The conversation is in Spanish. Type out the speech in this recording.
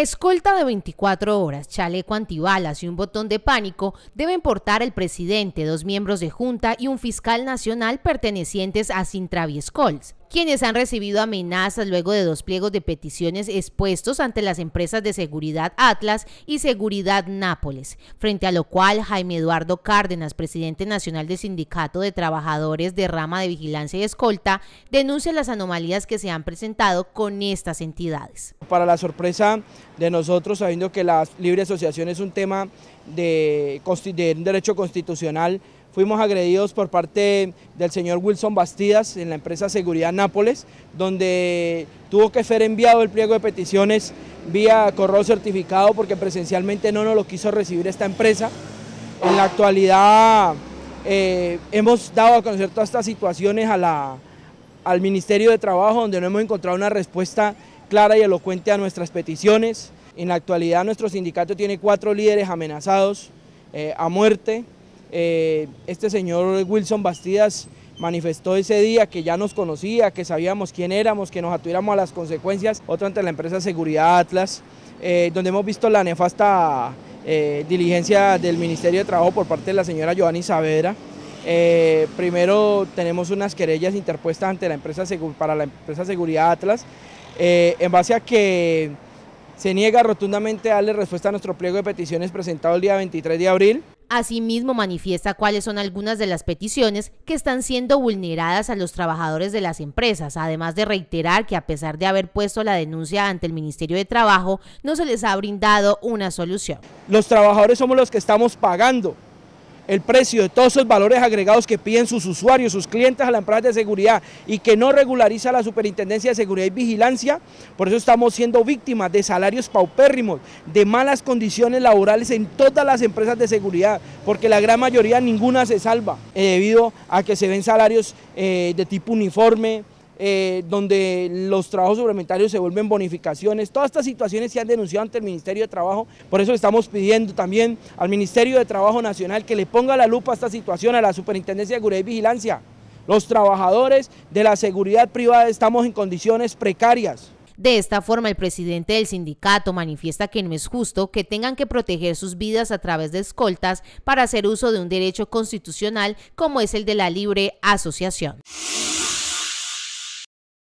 Escolta de 24 horas, chaleco antibalas y un botón de pánico deben portar el presidente, dos miembros de junta y un fiscal nacional pertenecientes a Sintravi quienes han recibido amenazas luego de dos pliegos de peticiones expuestos ante las empresas de seguridad Atlas y Seguridad Nápoles, frente a lo cual Jaime Eduardo Cárdenas, presidente nacional del Sindicato de Trabajadores de Rama de Vigilancia y Escolta, denuncia las anomalías que se han presentado con estas entidades. Para la sorpresa de nosotros, sabiendo que la libre asociación es un tema de, derecho constitucional, fuimos agredidos por parte del señor Wilson Bastidas en la empresa Seguridad Nápoles, donde tuvo que ser enviado el pliego de peticiones vía correo certificado porque presencialmente no nos lo quiso recibir esta empresa. En la actualidad eh, hemos dado a conocer todas estas situaciones a al Ministerio de Trabajo, donde no hemos encontrado una respuesta clara y elocuente a nuestras peticiones. En la actualidad nuestro sindicato tiene cuatro líderes amenazados eh, a muerte, eh, este señor Wilson Bastidas manifestó ese día que ya nos conocía, que sabíamos quién éramos, que nos atuviéramos a las consecuencias. Otro ante la empresa Seguridad Atlas, eh, donde hemos visto la nefasta eh, diligencia del Ministerio de Trabajo por parte de la señora Joanny Saavedra. primero tenemos unas querellas interpuestas ante la empresa para la empresa Seguridad Atlas, en base a que se niega rotundamente a darle respuesta a nuestro pliego de peticiones presentado el día 23 de abril. Asimismo, manifiesta cuáles son algunas de las peticiones que están siendo vulneradas a los trabajadores de las empresas, además de reiterar que a pesar de haber puesto la denuncia ante el Ministerio de Trabajo, no se les ha brindado una solución. Los trabajadores somos los que estamos pagando el precio de todos esos valores agregados que piden sus usuarios, sus clientes a las empresas de seguridad y que no regulariza la Superintendencia de Seguridad y Vigilancia, por eso estamos siendo víctimas de salarios paupérrimos, de malas condiciones laborales en todas las empresas de seguridad, porque la gran mayoría ninguna se salva eh, debido a que se ven salarios eh, de tipo uniforme, eh, donde los trabajos suplementarios se vuelven bonificaciones. Todas estas situaciones se han denunciado ante el Ministerio de Trabajo, por eso estamos pidiendo también al Ministerio de Trabajo Nacional que le ponga la lupa a esta situación, a la Superintendencia de Seguridad y Vigilancia. Los trabajadores de la seguridad privada estamos en condiciones precarias. De esta forma, el presidente del sindicato manifiesta que no es justo que tengan que proteger sus vidas a través de escoltas para hacer uso de un derecho constitucional como es el de la libre asociación.